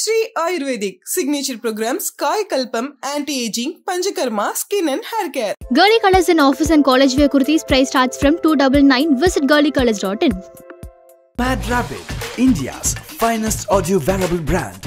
Sri ayurvedic signature programs காய் கல்பம் anti ageing panchakarma skin and hair care curly colours in office and college wear kurtis price starts from two double nine visit curly colours dot in bat Rapid, India's finest audio wearable brand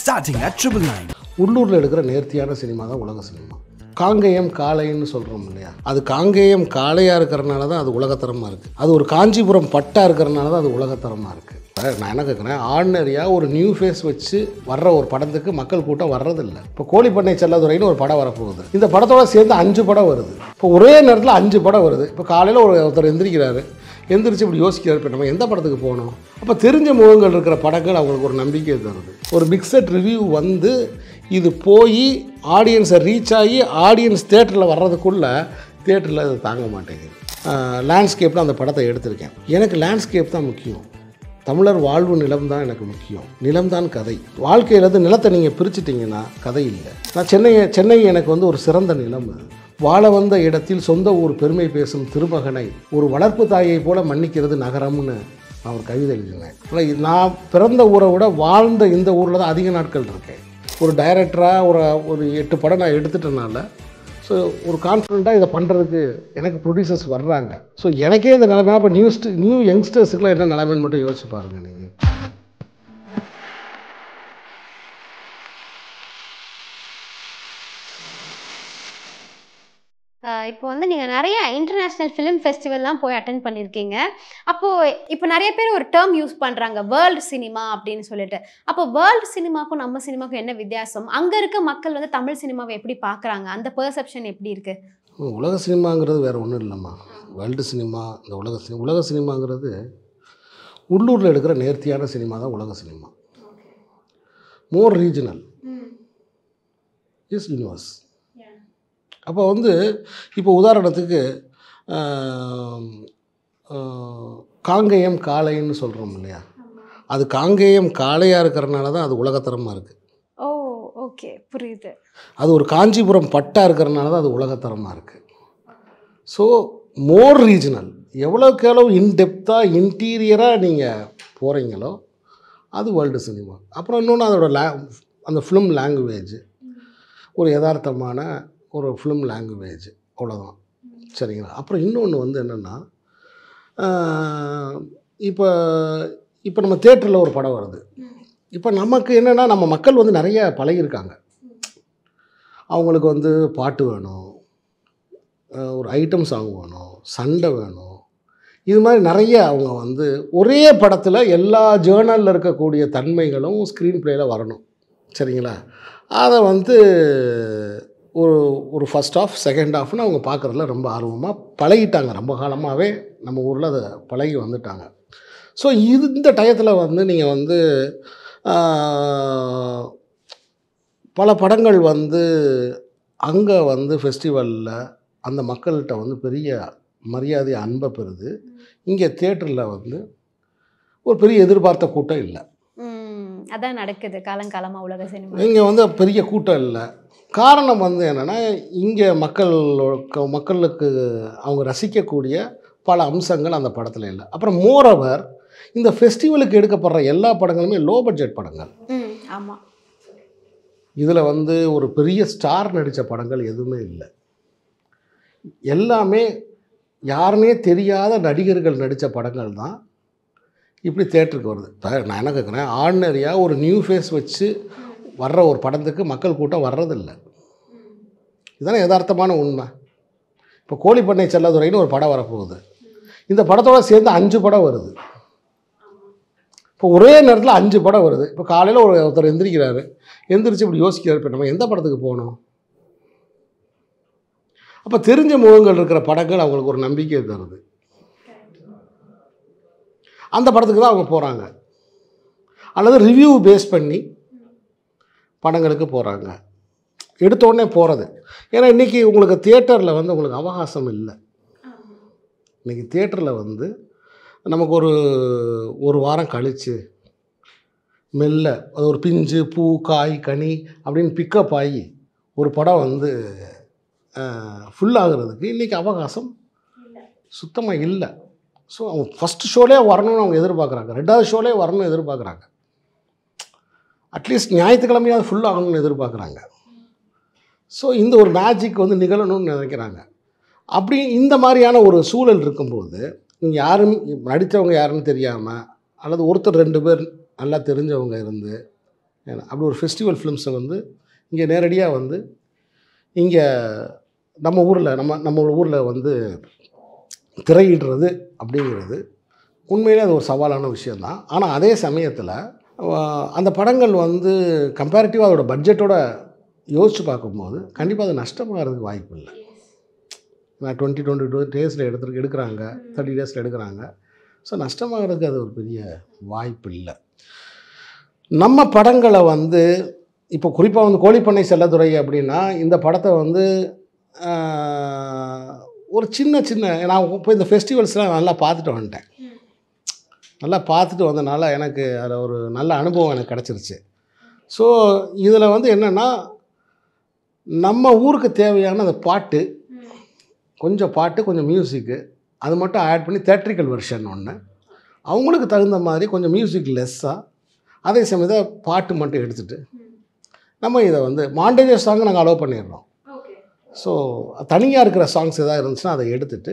starting at triple nine. உள்ளூரில் எடுக்கிற நேர்த்தியான cinema தான் உலக cinema Kangeyam காளைன்னு சொல்கிறோம் இல்லையா அது காங்கேயம் காளையாக இருக்கிறனால தான் அது உலகத்தரமாக இருக்குது அது ஒரு காஞ்சிபுரம் பட்டா இருக்கிறனால தான் அது உலகத்தரமாக இருக்குது நான் என்ன கேட்குறேன் ஆர்டினரியாக ஒரு நியூ ஃபேஸ் வச்சு வர்ற ஒரு படத்துக்கு மக்கள் கூட்டம் வர்றதில்லை இப்போ கோழிப்பண்ணை செல்லாதுறையில் ஒரு படம் வரப்போகுது இந்த படத்தோடு சேர்ந்து அஞ்சு படம் வருது இப்போ ஒரே நேரத்தில் அஞ்சு படம் வருது இப்போ காலையில் ஒரு ஒருத்தர் எந்திரிக்கிறாரு எந்திரிச்சு இப்படி யோசிக்கிறார் இப்போ நம்ம எந்த படத்துக்கு போகணும் அப்போ தெரிஞ்ச முகங்கள் இருக்கிற படங்கள் அவங்களுக்கு ஒரு நம்பிக்கை தருது ஒரு மிக்சட் ரிவ்யூ வந்து இது போய் ஆடியன்ஸை ரீச் ஆகி ஆடியன்ஸ் தேட்டரில் வர்றதுக்குள்ளே தேட்டரில் அதை தாங்க மாட்டேங்குது லேண்ட்ஸ்கேப்பில் அந்த படத்தை எடுத்திருக்கேன் எனக்கு லேண்ட்ஸ்கேப் தான் முக்கியம் தமிழர் வாழ்வு நிலம் தான் எனக்கு முக்கியம் நிலம் தான் கதை வாழ்க்கையில் வந்து நிலத்தை நீங்கள் பிரிச்சிட்டிங்கன்னா கதை இல்லை நான் சென்னையை சென்னை எனக்கு வந்து ஒரு சிறந்த நிலம் அது வாழ வந்த இடத்தில் சொந்த ஊர் பெருமை பேசும் திருமகனை ஒரு வளர்ப்பு தாயை போல மன்னிக்கிறது நகரம்னு நான் ஒரு கவிதை எழுதினேன் ஆனால் நான் பிறந்த ஊரை விட வாழ்ந்த இந்த ஊரில் தான் அதிக நாட்கள் இருக்கேன் ஒரு டைரக்டராக ஒரு ஒரு எட்டு படம் நான் எடுத்துட்டனால ஸோ ஒரு கான்ஃபிடண்ட்டாக இதை பண்ணுறதுக்கு எனக்கு ப்ரொடியூசர்ஸ் வர்றாங்க ஸோ எனக்கே இந்த நிலைமை அப்போ நியூஸ்ட் நியூ யங்ஸ்டர்ஸுக்குலாம் என்ன நிலைமைன்னு மட்டும் யோசிச்சு பாருங்கள் நீங்கள் இப்போ வந்து நீங்கள் நிறைய இன்டர்நேஷ்னல் ஃபிலிம் ஃபெஸ்டிவல்லாம் போய் அட்டன் பண்ணியிருக்கீங்க அப்போது இப்போ நிறைய பேர் ஒரு டேர்ம் யூஸ் பண்ணுறாங்க வேர்ல்டு சினிமா அப்படின்னு சொல்லிட்டு அப்போ வேர்ல்டு சினிமாக்கும் நம்ம சினிமாக்கும் என்ன வித்தியாசம் அங்கே இருக்க மக்கள் வந்து தமிழ் சினிமாவை எப்படி பார்க்குறாங்க அந்த பெர்செப்ஷன் எப்படி இருக்குது உலக சினிமாங்கிறது வேறு ஒன்றும் இல்லைம்மா வேர்ல்டு சினிமா இந்த உலக சினிமா உலக சினிமாங்கிறது உள்ளூரில் எடுக்கிற நேர்த்தியான சினிமா தான் உலக cinema more regional is universe அப்போ வந்து இப்போ உதாரணத்துக்கு காங்கேயம் காளைன்னு சொல்கிறோம் இல்லையா அது காங்கேயம் காளையாக இருக்கிறனால தான் அது உலகத்தரமாக இருக்குது ஓ ஓகே புரியுது அது ஒரு காஞ்சிபுரம் பட்டா இருக்கிறனால தான் அது உலகத்தரமாக இருக்குது ஸோ மோர் ரீஜனல் எவ்வளோக்கு எவ்வளோ இன்டெப்த்தாக இன்டீரியராக நீங்கள் போகிறீங்களோ அது வேர்ல்டு சினிமா அப்புறம் இன்னொன்று அதோட லே அந்த ஃபிலிம் லாங்குவேஜ் ஒரு யதார்த்தமான ஒரு ஃபிலிம் லாங்குவேஜ் அவ்வளோதான் சரிங்களா அப்புறம் இன்னொன்று வந்து என்னென்னா இப்போ இப்போ நம்ம தேட்டரில் ஒரு படம் வருது இப்போ நமக்கு என்னென்னா நம்ம மக்கள் வந்து நிறைய பழகியிருக்காங்க அவங்களுக்கு வந்து பாட்டு வேணும் ஒரு ஐட்டம் சாங் வேணும் சண்டை வேணும் இது மாதிரி நிறைய அவங்க வந்து ஒரே படத்தில் எல்லா ஜேர்னலில் இருக்கக்கூடிய தன்மைகளும் ஸ்க்ரீன் பிளேயில் வரணும் சரிங்களா அதை வந்து ஒரு ஒரு ஃபஸ்ட் ஆஃப் செகண்ட் ஆஃப்னு அவங்க பார்க்குறதுல ரொம்ப ஆர்வமாக பழகிட்டாங்க ரொம்ப காலமாகவே நம்ம ஊரில் அதை பழகி வந்துட்டாங்க ஸோ இது இந்த டயத்தில் வந்து நீங்கள் வந்து பல படங்கள் வந்து அங்கே வந்து ஃபெஸ்டிவலில் அந்த மக்கள்கிட்ட வந்து பெரிய மரியாதை அன்பை பெறுது இங்கே தேட்டரில் வந்து ஒரு பெரிய எதிர்பார்த்த கூட்டம் இல்லை அதான் நடக்குது காலங்காலமாக உலக சினிமா இங்கே வந்து பெரிய கூட்டம் இல்லை காரணம் வந்து என்னென்னா இங்கே மக்கள் மக்களுக்கு அவங்க ரசிக்கக்கூடிய பல அம்சங்கள் அந்த படத்தில் இல்லை அப்புறம் மோரவர் இந்த ஃபெஸ்டிவலுக்கு எடுக்கப்படுற எல்லா படங்களுமே லோ பட்ஜெட் படங்கள் ஆமாம் இதில் வந்து ஒரு பெரிய ஸ்டார் நடித்த படங்கள் எதுவுமே இல்லை எல்லாமே யாருனே தெரியாத நடிகர்கள் நடித்த படங்கள் தான் இப்படி தேட்டருக்கு வருது நான் என்ன கேட்குறேன் ஆர்டினரியாக ஒரு நியூ ஃபேஸ் வச்சு வர்ற ஒரு படத்துக்கு மக்கள் கூட்டம் வர்றதில்லை இதுதானே யதார்த்தமான உண்மை இப்போ கோழிப்பண்ணை செல்லதுறைன்னு ஒரு படம் வரப்போகுது இந்த படத்தோடு சேர்ந்து அஞ்சு படம் வருது இப்போ ஒரே நேரத்தில் அஞ்சு படம் வருது இப்போ காலையில் ஒரு ஒருத்தர் எந்திரிக்கிறாரு எந்திரிச்சு இப்படி யோசிக்கிறார் இப்போ நம்ம எந்த படத்துக்கு போகணும் அப்போ தெரிஞ்ச முகங்கள் இருக்கிற படங்கள் அவங்களுக்கு ஒரு நம்பிக்கை தருது அந்த படத்துக்கு தான் அவங்க போகிறாங்க அல்லது ரிவ்யூ பேஸ் பண்ணி படங்களுக்கு போகிறாங்க எடுத்தோடனே போகிறது ஏன்னா இன்றைக்கி உங்களுக்கு தியேட்டரில் வந்து உங்களுக்கு அவகாசம் இல்லை இன்றைக்கி தியேட்டரில் வந்து நமக்கு ஒரு ஒரு வாரம் கழித்து மெல்ல அது ஒரு பிஞ்சு பூ காய் கனி அப்படின்னு பிக்கப் ஆகி ஒரு படம் வந்து ஃபுல்லாகிறதுக்கு இன்றைக்கி அவகாசம் சுத்தமாக இல்லை ஸோ அவங்க ஃபஸ்ட்டு ஷோலே வரணும்னு அவங்க எதிர்பார்க்குறாங்க ரெண்டாவது ஷோலே வரணும்னு எதிர்பார்க்குறாங்க அட்லீஸ்ட் ஞாயிற்றுக்கிழமையாவது ஃபுல் ஆகணும்னு எதிர்பார்க்குறாங்க ஸோ இந்த ஒரு மேஜிக் வந்து நிகழணும்னு நினைக்கிறாங்க அப்படி இந்த மாதிரியான ஒரு சூழல் இருக்கும்போது நீங்கள் யாரும் நடித்தவங்க யாருன்னு தெரியாமல் அல்லது ஒருத்தர் ரெண்டு பேர் நல்லா தெரிஞ்சவங்க இருந்து அப்படி ஒரு ஃபெஸ்டிவல் ஃபிலிம்ஸை வந்து இங்கே நேரடியாக வந்து இங்கே நம்ம ஊரில் நம்ம நம்ம ஊரில் வந்து திரையிடுறது அப்படிங்கிறது உண்மையிலே அது ஒரு சவாலான விஷயந்தான் ஆனால் அதே சமயத்தில் அந்த படங்கள் வந்து கம்பேரிட்டிவாக அதோட பட்ஜெட்டோட யோசித்து பார்க்கும்போது கண்டிப்பாக அது நஷ்டமாகிறதுக்கு வாய்ப்பு இல்லை நான் டுவெண்ட்டி டுவெண்ட்டி டூ டேஸில் எடுத்து எடுக்கிறாங்க தேர்ட்டி டேஸில் எடுக்கிறாங்க ஸோ நஷ்டமாகிறதுக்கு அது ஒரு பெரிய வாய்ப்பு இல்லை நம்ம படங்களை வந்து இப்போ குறிப்பாக வந்து கோழிப்பண்ணை செல்லதுறை அப்படின்னா இந்த படத்தை வந்து ஒரு சின்ன சின்ன நான் இப்போ இந்த ஃபெஸ்டிவல்ஸ்லாம் நல்லா பார்த்துட்டு வந்துட்டேன் நல்லா பார்த்துட்டு வந்தனால எனக்கு அதில் ஒரு நல்ல அனுபவம் எனக்கு கிடச்சிருச்சு ஸோ இதில் வந்து என்னென்னா நம்ம ஊருக்கு தேவையான அந்த பாட்டு கொஞ்சம் பாட்டு கொஞ்சம் மியூசிக்கு அது மட்டும் ஆட் பண்ணி தேட்ரிக்கல் வெர்ஷன் ஒன்று அவங்களுக்கு தகுந்த மாதிரி கொஞ்சம் மியூசிக் லெஸ்ஸாக அதே சமயத்தில் பாட்டு மட்டும் எடுத்துகிட்டு நம்ம இதை வந்து மாண்டேஜர் சாங் நாங்கள் அலோவ் பண்ணிடுறோம் ஸோ தனியாக இருக்கிற சாங்ஸ் எதாவது இருந்துச்சுன்னா அதை எடுத்துகிட்டு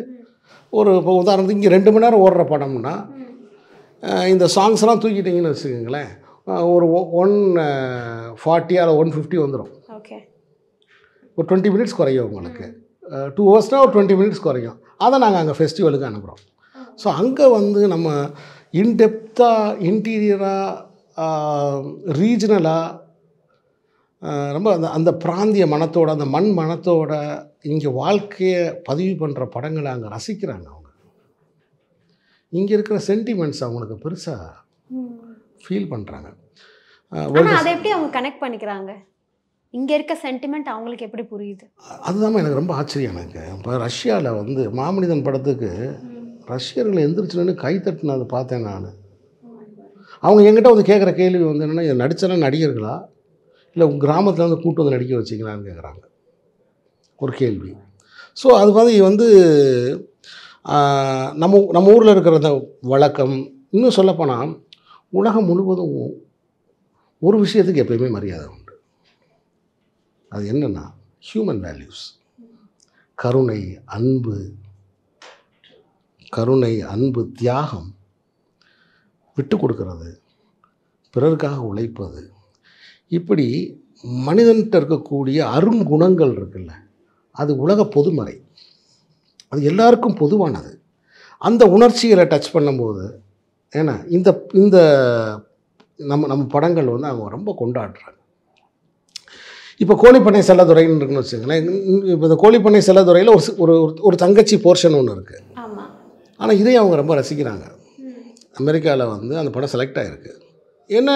ஒரு இப்போ உதாரணத்துக்கு இங்கே ரெண்டு மணி நேரம் ஓடுற படம்னா இந்த சாங்ஸ்லாம் தூக்கிட்டிங்கன்னு வச்சுக்கோங்களேன் ஒரு ஒன் ஃபார்ட்டி அதில் ஒன் ஃபிஃப்டி வந்துடும் ஓகே ஒரு டுவெண்ட்டி மினிட்ஸ் குறையும் உங்களுக்கு டூ ஹவர்ஸ்னால் ஒரு டுவெண்ட்டி மினிட்ஸ் குறையும் அதை நாங்கள் அங்கே ஃபெஸ்டிவலுக்கு அனுப்புகிறோம் ஸோ அங்கே வந்து நம்ம இன்டெப்த்தாக இன்டீரியராக ரீஜனலாக ரொம்ப அந்த அந்த பிராந்திய மனத்தோட அந்த மண் மனத்தோட இங்கே வாழ்க்கையை பதிவு பண்ணுற படங்களை அங்கே ரசிக்கிறாங்க இங்கே இருக்கிற சென்டிமெண்ட்ஸ் அவங்களுக்கு பெருசாக ஃபீல் பண்ணுறாங்க அதை எப்படி அவங்க கனெக்ட் பண்ணிக்கிறாங்க இங்கே இருக்க சென்டிமெண்ட் அவங்களுக்கு எப்படி புரியுது அதுதான் எனக்கு ரொம்ப ஆச்சரியம் எனக்கு இப்போ ரஷ்யாவில் வந்து மாமனிதன் படத்துக்கு ரஷ்யர்கள் எந்திரிச்சுன்னு கை தட்டினது பார்த்தேன் நான் அவங்க எங்கிட்ட வந்து கேட்குற கேள்வி வந்து என்னென்னா நடித்தனா நடிகர்களா இல்லை உங்கள் கிராமத்தில் வந்து கூட்டு வந்து நடிக்க வச்சிங்களான்னு கேட்குறாங்க ஒரு கேள்வி ஸோ அது மாதிரி வந்து நம்ம நம்ம ஊரில் இருக்கிற அந்த வழக்கம் இன்னும் சொல்லப்போனால் உலகம் முழுவதும் ஒரு விஷயத்துக்கு எப்பயுமே மரியாதை உண்டு அது என்னென்னா ஹியூமன் வேல்யூஸ் கருணை அன்பு கருணை அன்பு தியாகம் விட்டு கொடுக்கறது பிறருக்காக உழைப்பது இப்படி மனிதன்கிட்ட இருக்கக்கூடிய அருங்குணங்கள் இருக்குல்ல அது உலக பொதுமறை அது எல்லாருக்கும் பொதுவானது அந்த உணர்ச்சிகளை டச் பண்ணும்போது ஏன்னா இந்த இந்த நம்ம நம்ம படங்கள் வந்து அவங்க ரொம்ப கொண்டாடுறாங்க இப்போ கோழிப்பண்ணை செல்லதுறைன்னு இருக்குன்னு வச்சுக்கோங்களேன் இப்போ இந்த கோழிப்பண்ணை செல்லதுறையில் ஒரு ஒரு ஒரு தங்கச்சி போர்ஷன் ஒன்று இருக்குது ஆனால் இதையும் அவங்க ரொம்ப ரசிக்கிறாங்க அமெரிக்காவில் வந்து அந்த படம் செலக்ட் ஆகிருக்கு என்ன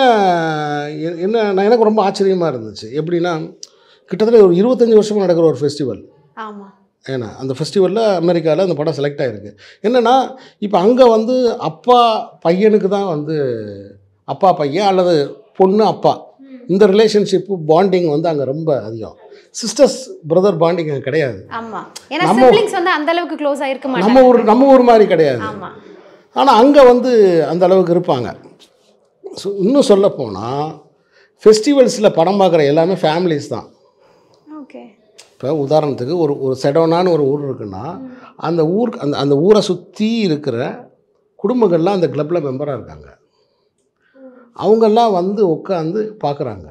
என்ன நான் எனக்கு ரொம்ப ஆச்சரியமாக இருந்துச்சு எப்படின்னா கிட்டத்தட்ட ஒரு இருபத்தஞ்சி வருஷமாக நடக்கிற ஒரு ஃபெஸ்டிவல் ஆமாம் ஏன்னா அந்த ஃபெஸ்டிவலில் அமெரிக்காவில் அந்த படம் செலக்ட் ஆகிருக்கு என்னென்னா இப்போ அங்கே வந்து அப்பா பையனுக்கு தான் வந்து அப்பா பையன் அல்லது பொண்ணு அப்பா இந்த ரிலேஷன்ஷிப்பு பாண்டிங் வந்து அங்கே ரொம்ப அதிகம் சிஸ்டர்ஸ் பிரதர் பாண்டிங் அங்கே கிடையாது நம்ம ஊர் நம்ம ஊர் மாதிரி கிடையாது ஆனால் அங்கே வந்து அந்த அளவுக்கு இருப்பாங்க இன்னும் சொல்ல போனால் ஃபெஸ்டிவல்ஸில் படம் பார்க்குற எல்லாமே ஃபேமிலிஸ் தான் இப்போ உதாரணத்துக்கு ஒரு ஒரு செடோனான்னு ஒரு ஊர் இருக்குன்னா அந்த ஊர் அந்த அந்த ஊரை சுற்றி இருக்கிற குடும்பங்கள்லாம் அந்த கிளப்பில் மெம்பராக இருக்காங்க அவங்கெல்லாம் வந்து உட்காந்து பார்க்குறாங்க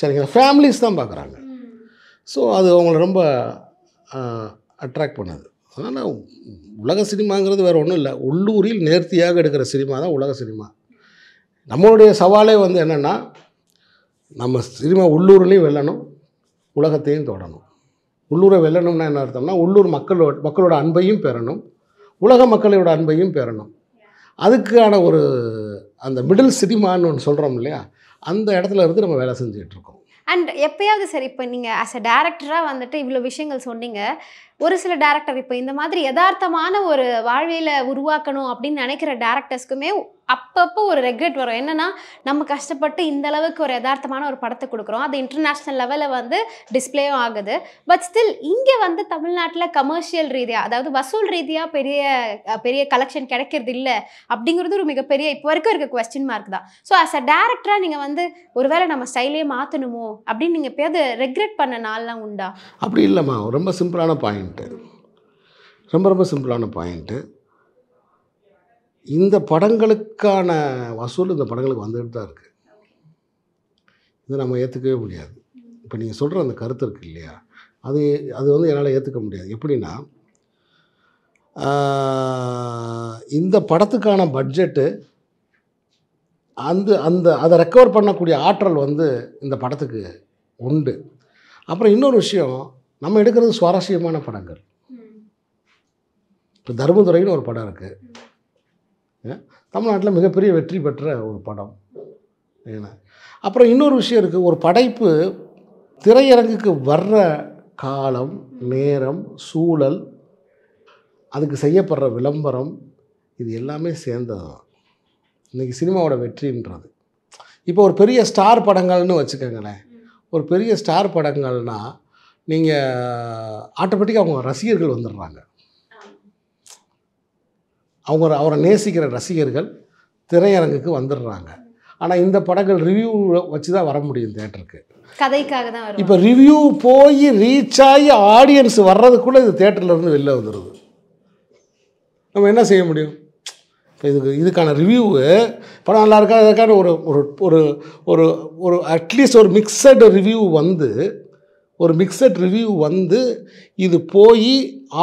சரிங்களா ஃபேமிலிஸ் தான் பார்க்குறாங்க ஸோ அது அவங்கள ரொம்ப அட்ராக்ட் பண்ணுது அதனால் உலக சினிமாங்கிறது வேறு ஒன்றும் இல்லை உள்ளூரில் நேர்த்தியாக எடுக்கிற சினிமா தான் உலக சினிமா நம்மளுடைய சவாலே வந்து என்னென்னா நம்ம சினிமா உள்ளூர்லேயும் வெல்லணும் உலகத்தையும் தொடணும் உள்ளூரை வெல்லணும்னா என்ன அர்த்தம்னா உள்ளூர் மக்களோட மக்களோட அன்பையும் பெறணும் உலக மக்களோட அன்பையும் பெறணும் அதுக்கான ஒரு அந்த மிடில் சினிமான்னு ஒன்று சொல்கிறோம் இல்லையா அந்த இடத்துல இருந்து நம்ம வேலை செஞ்சுட்டு இருக்கோம் அண்ட் எப்பயாவது சரி இப்போ நீங்கள் ஆஸ் அ டேரக்டராக வந்துட்டு இவ்வளோ விஷயங்கள் சொன்னீங்க ஒரு சில டேரக்டர் இப்போ இந்த மாதிரி யதார்த்தமான ஒரு வாழ்வியில் உருவாக்கணும் அப்படின்னு நினைக்கிற டேரக்டர்ஸ்க்குமே அப்பப்போ ஒரு ரெக்ரெட் வரும் என்னென்னா நம்ம கஷ்டப்பட்டு இந்த அளவுக்கு ஒரு யதார்த்தமான ஒரு படத்தை கொடுக்குறோம் அது இன்டர்நேஷ்னல் லெவலில் வந்து டிஸ்பிளேவும் ஆகுது பட் ஸ்டில் இங்கே வந்து தமிழ்நாட்டில் கமர்ஷியல் ரீதியாக அதாவது வசூல் ரீதியாக பெரிய பெரிய கலெக்ஷன் கிடைக்கிறது இல்லை அப்படிங்கிறது ஒரு மிகப்பெரிய இப்போ வரைக்கும் இருக்க கொஸ்டின் மார்க் தான் ஸோ அஸ் அ டேரக்டராக நீங்கள் வந்து ஒருவேளை நம்ம ஸ்டைலே மாற்றணுமோ அப்படின்னு நீங்கள் எப்பயாவது ரெக்ரெட் பண்ண நாள்லாம் உண்டா அப்படி இல்லைம்மா ரொம்ப சிம்பிளான பாயிண்ட் பாயிண்ட்டு ரொம்ப ரொம்ப சிம்பிளான பாயிண்ட்டு இந்த படங்களுக்கான வசூல் இந்த படங்களுக்கு வந்துகிட்டு தான் இருக்குது இதை நம்ம ஏற்றுக்கவே முடியாது இப்போ நீங்கள் சொல்கிற அந்த கருத்து இருக்குது இல்லையா அது அது வந்து என்னால் ஏற்றுக்க முடியாது எப்படின்னா இந்த படத்துக்கான பட்ஜெட்டு அந்த அந்த அதை ரெக்கவர் பண்ணக்கூடிய ஆற்றல் வந்து இந்த படத்துக்கு உண்டு அப்புறம் இன்னொரு விஷயம் நம்ம எடுக்கிறது சுவாரஸ்யமான படங்கள் இப்போ தர்மதுரைன்னு ஒரு படம் இருக்குது தமிழ்நாட்டில் மிகப்பெரிய வெற்றி பெற்ற ஒரு படம் ஏன்னா அப்புறம் இன்னொரு விஷயம் இருக்குது ஒரு படைப்பு திரையரங்குக்கு வர்ற காலம் நேரம் சூழல் அதுக்கு செய்யப்படுற விளம்பரம் இது எல்லாமே சேர்ந்தது தான் இன்றைக்கி சினிமாவோட வெற்றின்றது இப்போ ஒரு பெரிய ஸ்டார் படங்கள்னு வச்சுக்கோங்களேன் ஒரு பெரிய ஸ்டார் படங்கள்னால் நீங்கள் ஆட்டோமேட்டிக்காக அவங்க ரசிகர்கள் வந்துடுறாங்க அவங்க அவரை நேசிக்கிற ரசிகர்கள் திரையரங்குக்கு வந்துடுறாங்க ஆனால் இந்த படங்கள் ரிவ்யூ வச்சு தான் வர முடியும் தேட்டருக்கு கதைக்காக தான் இப்போ ரிவ்யூ போய் ரீச் ஆகி ஆடியன்ஸ் வர்றதுக்குள்ளே இது தேட்டர்லேருந்து வெளில வந்துடுது நம்ம என்ன செய்ய முடியும் இப்போ இதுக்கு இதுக்கான ரிவ்யூவு படம் நல்லா இருக்கா அதுக்கான ஒரு ஒரு ஒரு ஒரு அட்லீஸ்ட் ஒரு மிக்சடு ரிவ்யூ வந்து ஒரு மிக்சட் ரிவ்யூ வந்து இது போய்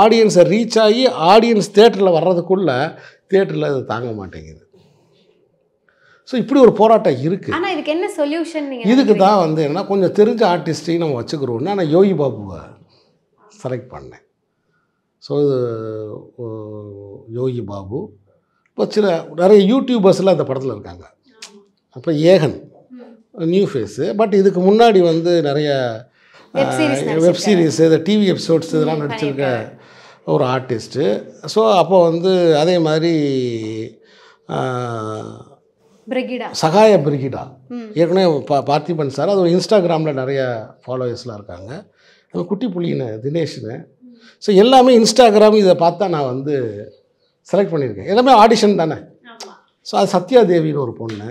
ஆடியன்ஸை ரீச் ஆகி ஆடியன்ஸ் தேட்டரில் வர்றதுக்குள்ளே தேட்டரில் அது தாங்க மாட்டேங்குது ஸோ இப்படி ஒரு போராட்டம் இருக்குது ஆனால் இதுக்கு என்ன சொல்யூஷன் இதுக்கு தான் வந்து என்ன கொஞ்சம் தெரிஞ்ச ஆர்டிஸ்ட்டையும் நம்ம வச்சுக்கிறோன்னு நான் யோகி பாபுவை செலக்ட் பண்ணேன் ஸோ இது யோகி பாபு இப்போ சில நிறைய யூடியூபர்ஸில் அந்த படத்தில் இருக்காங்க அப்போ ஏகன் நியூ ஃபேஸு பட் இதுக்கு முன்னாடி வந்து நிறைய வெப் சீரிஸ் இந்த டிவி எபிசோட்ஸ் இதெல்லாம் நடிச்சிருக்க ஒரு ஆர்டிஸ்ட்டு ஸோ அப்போ வந்து அதே மாதிரி பிரிகிடா சகாய பிரிகிடா ஏற்கனவே பா பார்த்திபன் சார் அது இன்ஸ்டாகிராமில் நிறைய ஃபாலோவர்ஸ்லாம் இருக்காங்க நம்ம குட்டி புள்ளின்னு தினேஷ்னு ஸோ எல்லாமே இன்ஸ்டாகிராம் இதை பார்த்தா நான் வந்து செலக்ட் பண்ணியிருக்கேன் எல்லாமே ஆடிஷன் தானே ஸோ அது சத்யா தேவின்னு ஒரு பொண்ணு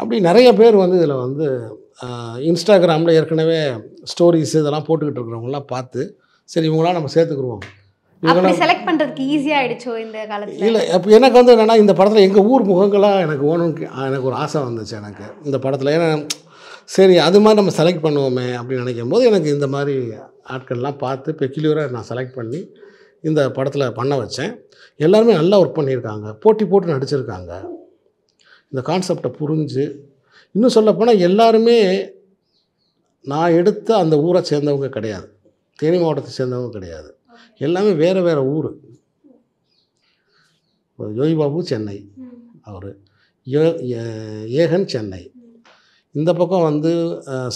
அப்படி நிறைய பேர் வந்து இதில் வந்து இன்ஸ்டாகிராமில் ஏற்கனவே ஸ்டோரிஸ் இதெல்லாம் போட்டுக்கிட்டு இருக்கிறவங்களாம் பார்த்து சரி இவங்களாம் நம்ம சேர்த்துக்குருவோம் அப்படி செலக்ட் பண்ணுறதுக்கு ஈஸியாக ஆகிடுச்சோ இந்த இல்லை அப்போ எனக்கு வந்து என்னென்னா இந்த படத்தில் எங்கள் ஊர் முகங்களாக எனக்கு ஓணும்னு எனக்கு ஒரு ஆசை வந்துச்சு எனக்கு இந்த படத்தில் ஏன்னா சரி அது மாதிரி நம்ம செலக்ட் பண்ணுவோமே அப்படின்னு நினைக்கும் போது எனக்கு இந்த மாதிரி ஆட்கள்லாம் பார்த்து பெக்கிலியூராக நான் செலக்ட் பண்ணி இந்த படத்தில் பண்ண வச்சேன் எல்லாருமே நல்லா ஒர்க் பண்ணியிருக்காங்க போட்டி போட்டு நடிச்சிருக்காங்க இந்த கான்செப்டை புரிஞ்சு இன்னும் சொல்லப்போனால் எல்லாருமே நான் எடுத்த அந்த ஊரை சேர்ந்தவங்க கிடையாது தேனி மாவட்டத்தை சேர்ந்தவங்க கிடையாது எல்லாமே வேறு வேறு ஊர் யோகி பாபு சென்னை அவர் ஏகன் சென்னை இந்த பக்கம் வந்து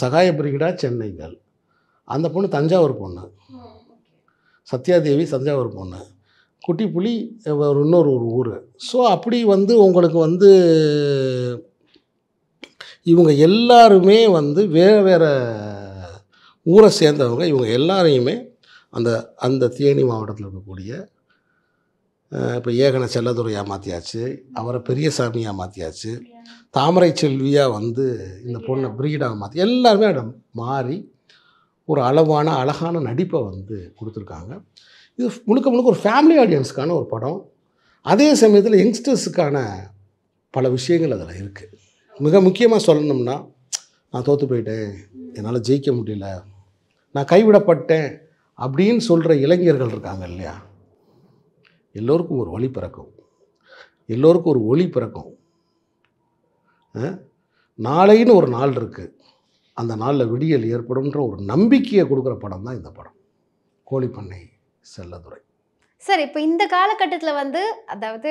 சகாய பிரிகிடா சென்னைகள் அந்த பொண்ணு தஞ்சாவூர் பொண்ணு சத்யாதேவி தஞ்சாவூர் பொண்ணு ஒரு இன்னொரு ஒரு ஊர் ஸோ அப்படி வந்து உங்களுக்கு வந்து இவங்க எல்லாருமே வந்து வேறு வேறு ஊரை சேர்ந்தவங்க இவங்க எல்லாரையுமே அந்த அந்த தேனி மாவட்டத்தில் இருக்கக்கூடிய இப்போ ஏகன செல்லதுரையாக மாற்றியாச்சு அவரை பெரியசாமியாக மாற்றியாச்சு தாமரை செல்வியாக வந்து இந்த பொண்ணை பிரீடாக மாற்றி எல்லாருமே இடம் மாறி ஒரு அளவான அழகான நடிப்பை வந்து கொடுத்துருக்காங்க இது முழுக்க முழுக்க ஒரு ஃபேமிலி ஆடியன்ஸுக்கான ஒரு படம் அதே சமயத்தில் யங்ஸ்டர்ஸுக்கான பல விஷயங்கள் அதில் இருக்குது மிக முக்கியமாக சொல்லணும்னா நான் தோற்று போயிட்டேன் என்னால் ஜெயிக்க முடியல நான் கைவிடப்பட்டேன் அப்படின்னு சொல்கிற இளைஞர்கள் இருக்காங்க இல்லையா எல்லோருக்கும் ஒரு ஒளி பிறக்கும் எல்லோருக்கும் ஒரு ஒளி பிறக்கும் நாளைன்னு ஒரு நாள் இருக்குது அந்த நாளில் விடியல் ஏற்படும்ன்ற ஒரு நம்பிக்கையை கொடுக்குற படம் தான் இந்த படம் கோழிப்பண்ணை செல்லதுரை சார் இப்போ இந்த காலகட்டத்தில் வந்து அதாவது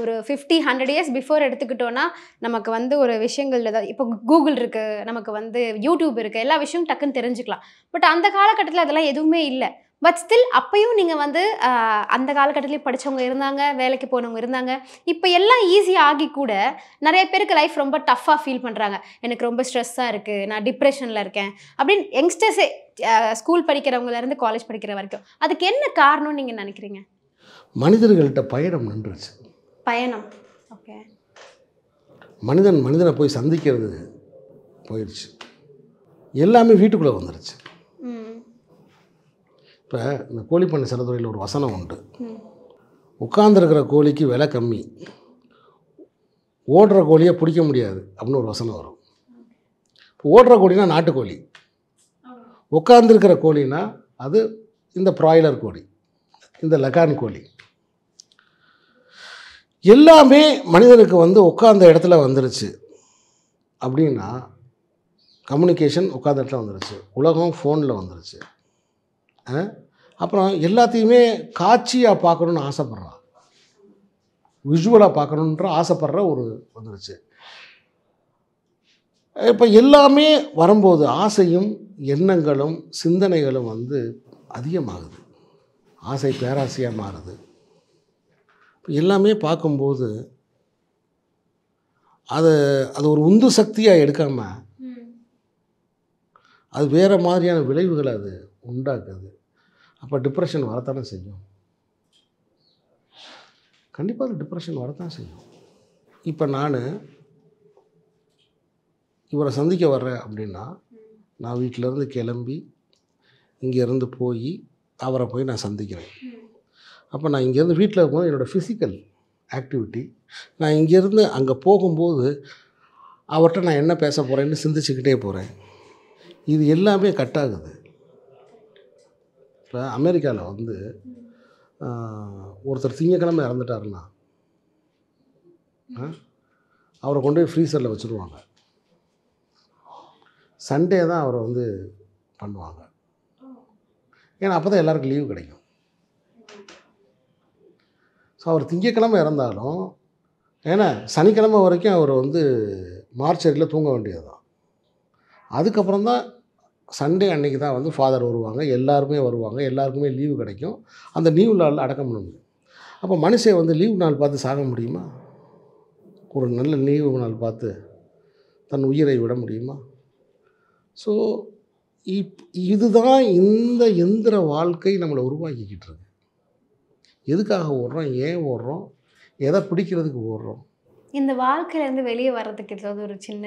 ஒரு ஃபிஃப்டி ஹண்ட்ரட் இயர்ஸ் பிஃபோர் எடுத்துக்கிட்டோன்னா நமக்கு வந்து ஒரு விஷயங்கள் ஏதாவது இப்போ கூகுள் இருக்குது நமக்கு வந்து யூடியூப் இருக்குது எல்லா விஷயமும் டக்குன்னு தெரிஞ்சுக்கலாம் பட் அந்த காலகட்டத்தில் அதெல்லாம் எதுவுமே இல்லை பட் ஸ்டில் அப்பையும் நீங்கள் வந்து அந்த காலகட்டத்துலேயும் படித்தவங்க இருந்தாங்க வேலைக்கு போனவங்க இருந்தாங்க இப்போ எல்லாம் ஈஸியாக ஆகி கூட நிறைய பேருக்கு லைஃப் ரொம்ப டஃப்பாக ஃபீல் பண்ணுறாங்க எனக்கு ரொம்ப ஸ்ட்ரெஸ்ஸாக இருக்குது நான் டிப்ரெஷனில் இருக்கேன் அப்படின்னு யங்ஸ்டர்ஸே ஸ்கூல் படிக்கிறவங்கலேருந்து காலேஜ் படிக்கிற வரைக்கும் அதுக்கு என்ன காரணம்னு நீங்கள் நினைக்கிறீங்க மனிதர்கள்ட்ட பயணம் நின்றுச்சு பயணம் ஓகே மனிதன் மனிதனை போய் சந்திக்கிறது போயிடுச்சு எல்லாமே வீட்டுக்குள்ளே வந்துடுச்சு இப்போ இந்த கோழிப்பண்ணை சிறதுறையில் ஒரு வசனம் உண்டு உட்காந்துருக்கிற கோழிக்கு விலை கம்மி ஓடுற கோழியை பிடிக்க முடியாது அப்படின்னு ஒரு வசனம் வரும் இப்போ ஓடுற கோழினா நாட்டுக்கோழி உட்காந்துருக்கிற கோழினா அது இந்த ப்ராய்லர் கோழி இந்த லகான் கோழி எல்லாமே மனிதனுக்கு வந்து உட்காந்த இடத்துல வந்துருச்சு அப்படின்னா கம்யூனிகேஷன் உட்காந்த இடத்துல வந்துருச்சு உலகம் ஃபோனில் வந்துருச்சு அப்புறம் எல்லாத்தையுமே காட்சியாக பார்க்கணுன்னு ஆசைப்பட்றான் விஷுவலாக பார்க்கணுன்ற ஆசைப்படுற ஒரு வந்துருச்சு இப்போ எல்லாமே வரும்போது ஆசையும் எண்ணங்களும் சிந்தனைகளும் வந்து அதிகமாகுது ஆசை பேராசையாக மாறுது எல்லாமே பார்க்கும்போது அது அது ஒரு உந்து சக்தியாக எடுக்காமல் அது வேறு மாதிரியான விளைவுகளை அது உண்டாக்குது அப்போ டிப்ரெஷன் வரத்தானே செய்யும் கண்டிப்பாக அது டிப்ரெஷன் வரத்தான் செய்யும் இப்போ நான் இவரை சந்திக்க வர்றேன் அப்படின்னா நான் வீட்டிலேருந்து கிளம்பி இங்கேருந்து போய் அவரை போய் நான் சந்திக்கிறேன் அப்போ நான் இங்கேருந்து வீட்டில் இருக்கும்போது என்னோடய ஃபிசிக்கல் ஆக்டிவிட்டி நான் இங்கேருந்து அங்கே போகும்போது அவர்கிட்ட நான் என்ன பேச போகிறேன்னு சிந்திச்சுக்கிட்டே போகிறேன் இது எல்லாமே கட் ஆகுது இப்போ அமெரிக்காவில் வந்து ஒருத்தர் திங்கக்கிழமை இறந்துட்டாருன்னா அவரை கொண்டு போய் ஃப்ரீசரில் வச்சுருவாங்க சண்டே தான் அவரை வந்து பண்ணுவாங்க ஏன்னா அப்போ தான் எல்லாருக்கும் லீவு கிடைக்கும் ஸோ அவர் திங்கக்கிழமை இறந்தாலும் ஏன்னா சனிக்கிழமை வரைக்கும் அவர் வந்து மார்ச் எட்டில் தூங்க வேண்டியது தான் அதுக்கப்புறம் தான் சண்டே அன்னைக்கு தான் வந்து ஃபாதர் வருவாங்க எல்லாருமே வருவாங்க எல்லாருக்குமே லீவு கிடைக்கும் அந்த லீவு நாளில் அடக்கம் பண்ண முடியும் அப்போ மனுஷன் வந்து லீவு நாள் பார்த்து சாக முடியுமா ஒரு நல்ல லீவு நாள் பார்த்து தன் உயிரை விட முடியுமா ஸோ இப் இதுதான் இந்த எந்திர வாழ்க்கை நம்மளை உருவாக்கிக்கிட்டு இருக்கு எதுக்காக ஓடுறோம் ஏன் ஓடுறோம் எதை பிடிக்கிறதுக்கு ஓடுறோம் இந்த வாழ்க்கையிலேருந்து வெளியே வர்றதுக்கு ஏதாவது ஒரு சின்ன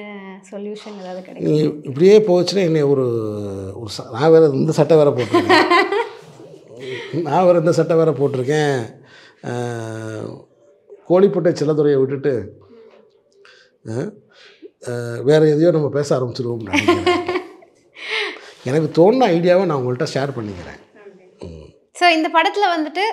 சொல்யூஷன் ஏதாவது கிடைக்கும் இப்படியே போச்சுன்னா என்னை ஒரு ஒரு நான் வேறு இந்த சட்டை வேறு போட்டிருக்கேன் நான் வேறு இந்த சட்டை வேறு போட்டிருக்கேன் கோழிப்பட்டை சிலதுறையை விட்டுட்டு வேறு எதையோ நம்ம பேச ஆரம்பிச்சிருவோம் எனக்கு தோணுன ஐடியாவை நான் உங்கள்கிட்ட ஷேர் பண்ணிக்கிறேன் ஸோ இந்த படத்தில் வந்துட்டு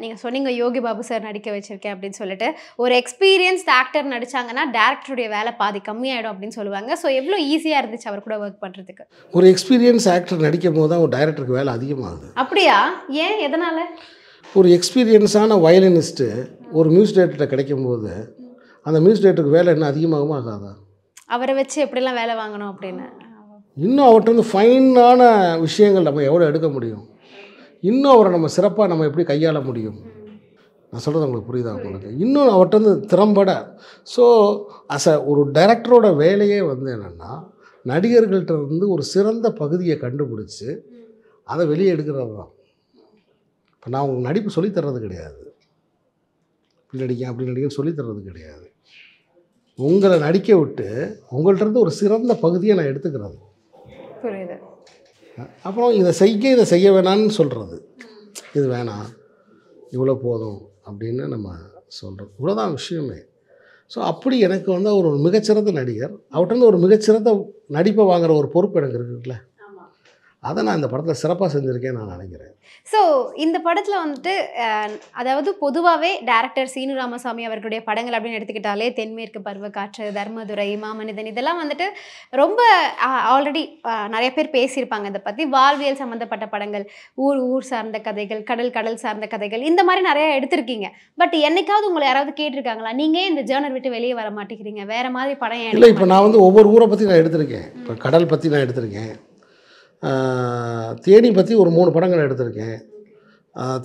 நீங்கள் சொன்னீங்க யோகி பாபு சார் நடிக்க வச்சுருக்கேன் அப்படின்னு சொல்லிட்டு ஒரு எக்ஸ்பீரியன்ஸ்ட் ஆக்டர் நடித்தாங்கன்னா டேரக்டருடைய வேலை பாதி கம்மியாயிடும் அப்படின்னு சொல்லுவாங்க ஸோ எவ்வளோ ஈஸியாக இருந்துச்சு அவர் கூட ஒர்க் பண்ணுறதுக்கு ஒரு எக்ஸ்பீரியன்ஸ் ஆக்டர் நடிக்கும் போது தான் ஒரு டேரக்டருக்கு வேலை அதிகமாகுது அப்படியா ஏன் எதனால் ஒரு எக்ஸ்பீரியன்ஸான வயலினிஸ்ட்டு ஒரு மியூசிக் டேரக்டர் கிடைக்கும் போது அந்த மியூசிக் டேரக்டருக்கு வேலை என்ன அதிகமாகவும் ஆகாதா அவரை வச்சு எப்படிலாம் வேலை வாங்கணும் அப்படின்னு இன்னும் அவர்கிட்ட வந்து ஃபைனான விஷயங்கள் நம்ம எவ்வளோ எடுக்க முடியும் இன்னும் அவரை நம்ம சிறப்பாக நம்ம எப்படி கையாள முடியும் நான் சொல்கிறது உங்களுக்கு புரியுதா உங்களுக்கு இன்னும் அவர்கிட்ட வந்து திறம்பட ஸோ அஸ் அ ஒரு டைரக்டரோட வேலையே வந்து என்னென்னா நடிகர்கள்ட்ட இருந்து ஒரு சிறந்த பகுதியை கண்டுபிடிச்சி அதை வெளியே எடுக்கிறது தான் இப்போ நான் உங்களுக்கு நடிப்பு சொல்லித்தர்றது கிடையாது இப்படி நடிக்க அப்படி நடிக்கன்னு சொல்லித்தர்றது கிடையாது உங்களை நடிக்க விட்டு உங்கள்கிட்ட இருந்து ஒரு சிறந்த பகுதியை நான் எடுத்துக்கிறது புரியுது அப்புறம் இதை செய்ய இதை செய்ய வேணான்னு சொல்கிறது இது வேணாம் இவ்வளோ போதும் அப்படின்னு நம்ம சொல்கிறோம் இவ்வளோதான் விஷயமே ஸோ அப்படி எனக்கு வந்து அவர் ஒரு மிகச்சிறந்த நடிகர் அவர்கிட்ட ஒரு மிகச்சிறந்த நடிப்பை வாங்குகிற ஒரு பொறுப்பு எனக்கு இருக்குல்ல அதை நான் இந்த படத்தில் சிறப்பாக செஞ்சுருக்கேன் நான் நினைக்கிறேன் ஸோ இந்த படத்தில் வந்துட்டு அதாவது பொதுவாகவே டேரக்டர் சீனு ராமசாமி அவர்களுடைய படங்கள் அப்படின்னு எடுத்துக்கிட்டாலே தென்மேற்கு பருவக்காற்று தர்மதுரை மாமனிதன் இதெல்லாம் வந்துட்டு ரொம்ப ஆல்ரெடி நிறைய பேர் பேசியிருப்பாங்க இதை பற்றி வாழ்வியல் சம்மந்தப்பட்ட படங்கள் ஊர் ஊர் சார்ந்த கதைகள் கடல் கடல் சார்ந்த கதைகள் இந்த மாதிரி நிறையா எடுத்திருக்கீங்க பட் என்னைக்காவது உங்களை யாராவது கேட்டிருக்காங்களா நீங்கள் இந்த ஜேர்னல் விட்டு வெளியே வர மாட்டேங்கிறீங்க வேறு மாதிரி படம் இல்லை இப்போ நான் வந்து ஒவ்வொரு ஊரை பற்றி நான் எடுத்திருக்கேன் இப்போ கடல் பற்றி நான் எடுத்திருக்கேன் தேனி பற்றி ஒரு மூணு படங்கள் எடுத்திருக்கேன்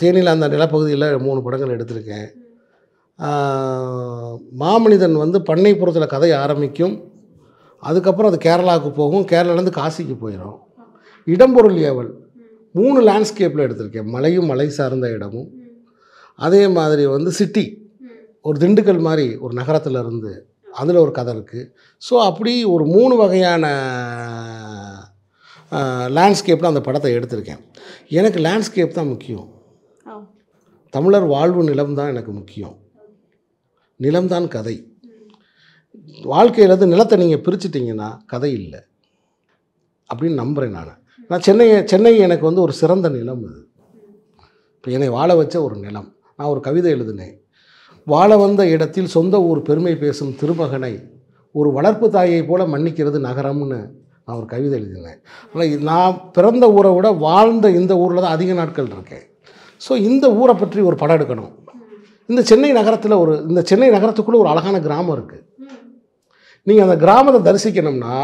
தேனியில் அந்த நிலப்பகுதியில் மூணு படங்கள் எடுத்திருக்கேன் மாமனிதன் வந்து பண்ணைப்புறத்தில் கதை ஆரம்பிக்கும் அதுக்கப்புறம் அது கேரளாவுக்கு போகும் கேரளாலேருந்து காசிக்கு போயிடும் இடம்பொருள் ஏவல் மூணு லேண்ட்ஸ்கேப்பில் எடுத்திருக்கேன் மலையும் மலை சார்ந்த இடமும் அதே மாதிரி வந்து சிட்டி ஒரு திண்டுக்கல் மாதிரி ஒரு நகரத்தில் இருந்து அதில் ஒரு கதை இருக்குது ஸோ அப்படி ஒரு மூணு வகையான லேண்ட்ஸ்கேப்பில் அந்த படத்தை எடுத்திருக்கேன் எனக்கு லேண்ட்ஸ்கேப் தான் முக்கியம் தமிழர் வாழ்வு நிலம் தான் எனக்கு முக்கியம் நிலம்தான் கதை வாழ்க்கையிலேருந்து நிலத்தை நீங்கள் பிரிச்சிட்டிங்கன்னா கதை இல்லை அப்படின்னு நம்புகிறேன் நான் நான் சென்னை சென்னை எனக்கு வந்து ஒரு சிறந்த நிலம் அது இப்போ என்னை வாழ வச்ச ஒரு நிலம் நான் ஒரு கவிதை எழுதினேன் வாழ வந்த இடத்தில் சொந்த ஊர் பெருமை பேசும் திருமகனை ஒரு வளர்ப்பு தாயை போல மன்னிக்கிறது நகரம்னு நான் ஒரு கவிதை எழுதினேன் ஆனால் நான் பிறந்த ஊரை விட வாழ்ந்த இந்த ஊரில் தான் அதிக நாட்கள் இருக்கேன் ஸோ இந்த ஊரை பற்றி ஒரு படம் எடுக்கணும் இந்த சென்னை நகரத்தில் ஒரு இந்த சென்னை நகரத்துக்குள்ளே ஒரு அழகான கிராமம் இருக்குது நீங்கள் அந்த கிராமத்தை தரிசிக்கணும்னா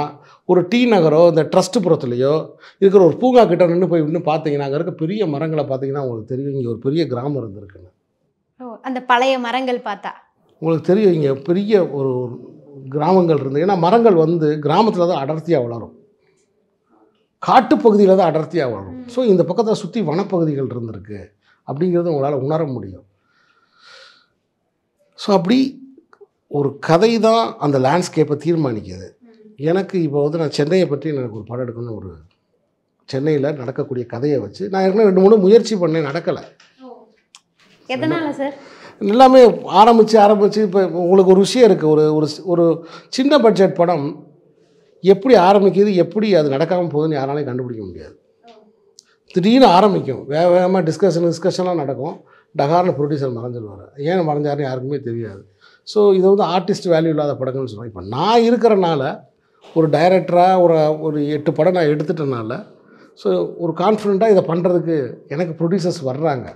ஒரு டி நகரோ இந்த ட்ரஸ்ட்டு புறத்துலேயோ இருக்கிற ஒரு பூங்கா கிட்ட நின்று போய் இன்னும் பார்த்தீங்கன்னா அங்கே இருக்க பெரிய மரங்களை பார்த்தீங்கன்னா உங்களுக்கு தெரியும் இங்கே ஒரு பெரிய கிராமம் இருந்திருக்குன்னு அந்த பழைய மரங்கள் பார்த்தா உங்களுக்கு தெரியும் இங்கே பெரிய ஒரு கிராமங்கள் இருந்தது ஏன்னா மரங்கள் வந்து கிராமத்தில் தான் அடர்த்தியாக வளரும் காட்டுப்பகுதியில் தான் அடர்த்தியாக வாழும் ஸோ இந்த பக்கத்தில் சுற்றி வனப்பகுதிகள் இருந்திருக்கு அப்படிங்கிறது உங்களால் உணர முடியும் ஸோ அப்படி ஒரு கதை தான் அந்த லேண்ட்ஸ்கேப்பை தீர்மானிக்கிறது எனக்கு இப்போ வந்து நான் சென்னையை பற்றி எனக்கு ஒரு படம் எடுக்கணும்னு ஒரு சென்னையில் நடக்கக்கூடிய கதையை வச்சு நான் ஏற்கனவே ரெண்டு மூணு முயற்சி பண்ணேன் நடக்கலை எதனால் சார் எல்லாமே ஆரம்பித்து ஆரம்பித்து இப்போ உங்களுக்கு ஒரு விஷயம் இருக்குது ஒரு ஒரு ஒரு சின்ன பட்ஜெட் படம் எப்படி ஆரம்பிக்குது எப்படி அது நடக்காமல் போகுதுன்னு யாராலையும் கண்டுபிடிக்க முடியாது திடீர்னு ஆரம்பிக்கும் வேக வேகமாக டிஸ்கஷன் டிஸ்கஷன்லாம் நடக்கும் டகாரில் ப்ரொடியூசர் மறைஞ்சிடுவார் ஏன் மறைஞ்சாருன்னு யாருக்குமே தெரியாது ஸோ இது வந்து ஆர்டிஸ்ட் வேல்யூ இல்லாத படங்கள்னு சொல்லுவாங்க இப்போ நான் இருக்கிறனால ஒரு டைரக்டராக ஒரு ஒரு எட்டு படம் நான் எடுத்துட்டனால ஸோ ஒரு கான்ஃபிடெண்ட்டாக இதை பண்ணுறதுக்கு எனக்கு ப்ரொடியூசர்ஸ் வர்றாங்க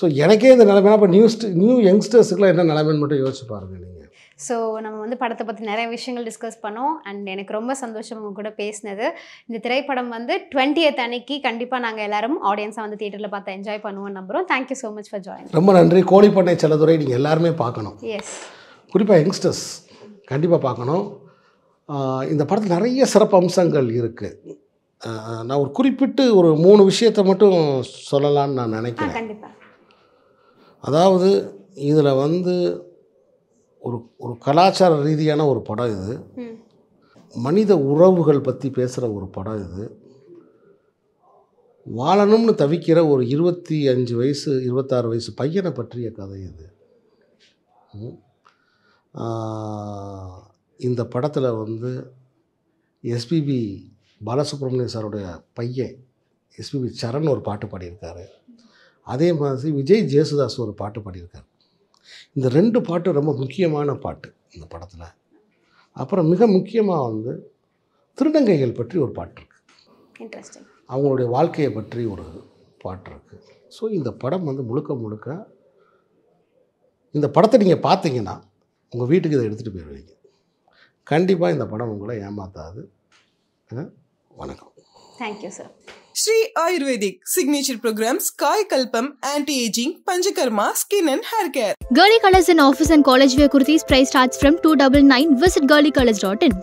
ஸோ எனக்கே இந்த நிலைமைனா இப்போ நியூஸ் நியூ யங்ஸ்டர்ஸுக்குலாம் என்ன நிலைமைன்னு மட்டும் யோசிச்சு பாருங்கள் நீங்கள் ஸோ நம்ம வந்து படத்தை பற்றி நிறைய விஷயங்கள் டிஸ்கஸ் பண்ணோம் அண்ட் எனக்கு ரொம்ப சந்தோஷம் உங்க கூட பேசினது இந்த திரைப்படம் வந்து டுவெண்ட்டி எத் அன்னைக்கு கண்டிப்பாக நாங்கள் எல்லாரும் ஆடியன்ஸாக வந்து தியேட்டரில் பார்த்து என்ஜாய் பண்ணுவோம் நம்புறோம் thank you so much for join ரொம்ப நன்றி கோழிப்பண்ணை செல்லதுரை நீங்கள் எல்லாருமே பார்க்கணும் எஸ் குறிப்பாக யங்ஸ்டர்ஸ் கண்டிப்பாக பார்க்கணும் இந்த படத்தில் நிறைய சிறப்பு அம்சங்கள் இருக்குது நான் ஒரு குறிப்பிட்டு ஒரு மூணு விஷயத்தை மட்டும் சொல்லலான்னு நான் நினைக்கிறேன் கண்டிப்பாக அதாவது இதில் வந்து ஒரு ஒரு கலாச்சார ரீதியான ஒரு படம் இது மனித உறவுகள் பற்றி பேசுகிற ஒரு படம் இது வாழணும்னு தவிக்கிற ஒரு இருபத்தி அஞ்சு வயசு இருபத்தாறு வயசு பையனை பற்றிய கதை இது இந்த படத்தில் வந்து எஸ்பிபி பாலசுப்ரமணியம் சாருடைய பையன் எஸ்பிபி சரண் ஒரு பாட்டு பாடியிருக்காரு அதே மாதிரி விஜய் ஜேசுதாஸ் ஒரு பாட்டு பாடியிருக்காரு இந்த ரெண்டு பாட்டு ரொம்ப முக்கியமான பாட்டு இந்த படத்தில் அப்புறம் மிக முக்கியமாக வந்து திருநங்கைகள் பற்றி ஒரு பாட்டு இருக்குது அவங்களுடைய வாழ்க்கையை பற்றி ஒரு பாட்டு இருக்குது ஸோ இந்த படம் வந்து முழுக்க முழுக்க இந்த படத்தை நீங்கள் பார்த்தீங்கன்னா உங்கள் வீட்டுக்கு இதை எடுத்துகிட்டு போயிடுவீங்க கண்டிப்பாக இந்த படம் உங்களை ஏமாத்தாது வணக்கம் Thank you, sir. Sri Ayurvedic signature programs Kai Kalpam, Anti Aging, Panchakarma, Skin and Hair Care. Girly Colors in office and college wear kurtis price starts from 299. Visit girlycolors.in.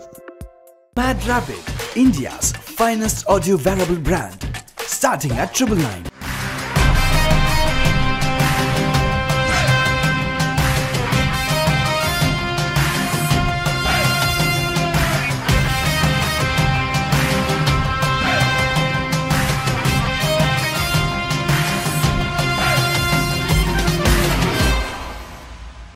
Mad Rabbit, India's finest audio wearable brand, starting at triple nine.